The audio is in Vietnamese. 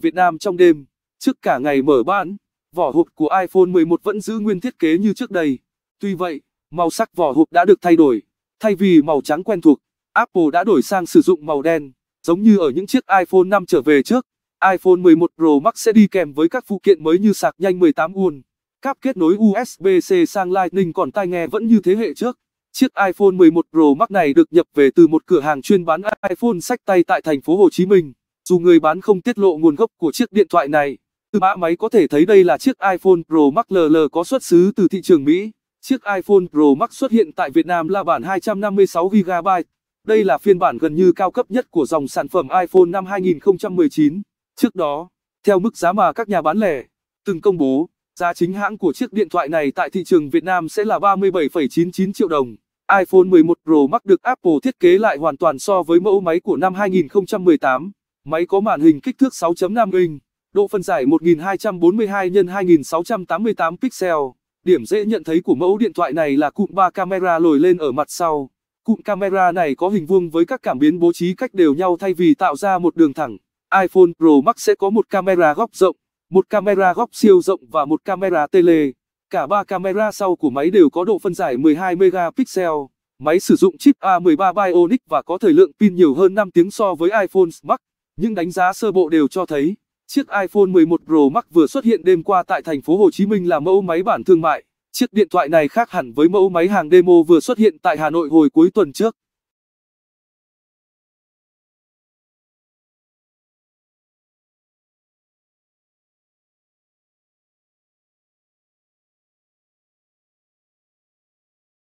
Việt Nam trong đêm. Trước cả ngày mở bán, vỏ hộp của iPhone 11 vẫn giữ nguyên thiết kế như trước đây. Tuy vậy, màu sắc vỏ hộp đã được thay đổi. Thay vì màu trắng quen thuộc, Apple đã đổi sang sử dụng màu đen, giống như ở những chiếc iPhone 5 trở về trước. iPhone 11 Pro Max sẽ đi kèm với các phụ kiện mới như sạc nhanh 18 w cáp kết nối USB-C sang Lightning còn tai nghe vẫn như thế hệ trước. Chiếc iPhone 11 Pro Max này được nhập về từ một cửa hàng chuyên bán iPhone sách tay tại thành phố Hồ Chí Minh. Dù người bán không tiết lộ nguồn gốc của chiếc điện thoại này, từ mã máy có thể thấy đây là chiếc iPhone Pro Max LL có xuất xứ từ thị trường Mỹ. Chiếc iPhone Pro Max xuất hiện tại Việt Nam là bản 256GB. Đây là phiên bản gần như cao cấp nhất của dòng sản phẩm iPhone năm 2019. Trước đó, theo mức giá mà các nhà bán lẻ từng công bố, giá chính hãng của chiếc điện thoại này tại thị trường Việt Nam sẽ là 37,99 triệu đồng. iPhone 11 Pro Max được Apple thiết kế lại hoàn toàn so với mẫu máy của năm 2018. Máy có màn hình kích thước 6.5 inch, độ phân giải 1242 x 2688 pixel. Điểm dễ nhận thấy của mẫu điện thoại này là cụm 3 camera lồi lên ở mặt sau. Cụm camera này có hình vuông với các cảm biến bố trí cách đều nhau thay vì tạo ra một đường thẳng. iPhone Pro Max sẽ có một camera góc rộng, một camera góc siêu rộng và một camera tele. Cả ba camera sau của máy đều có độ phân giải 12 megapixel. Máy sử dụng chip A13 Bionic và có thời lượng pin nhiều hơn 5 tiếng so với iPhone Max. Những đánh giá sơ bộ đều cho thấy, chiếc iPhone 11 Pro Max vừa xuất hiện đêm qua tại thành phố Hồ Chí Minh là mẫu máy bản thương mại. Chiếc điện thoại này khác hẳn với mẫu máy hàng demo vừa xuất hiện tại Hà Nội hồi cuối tuần trước.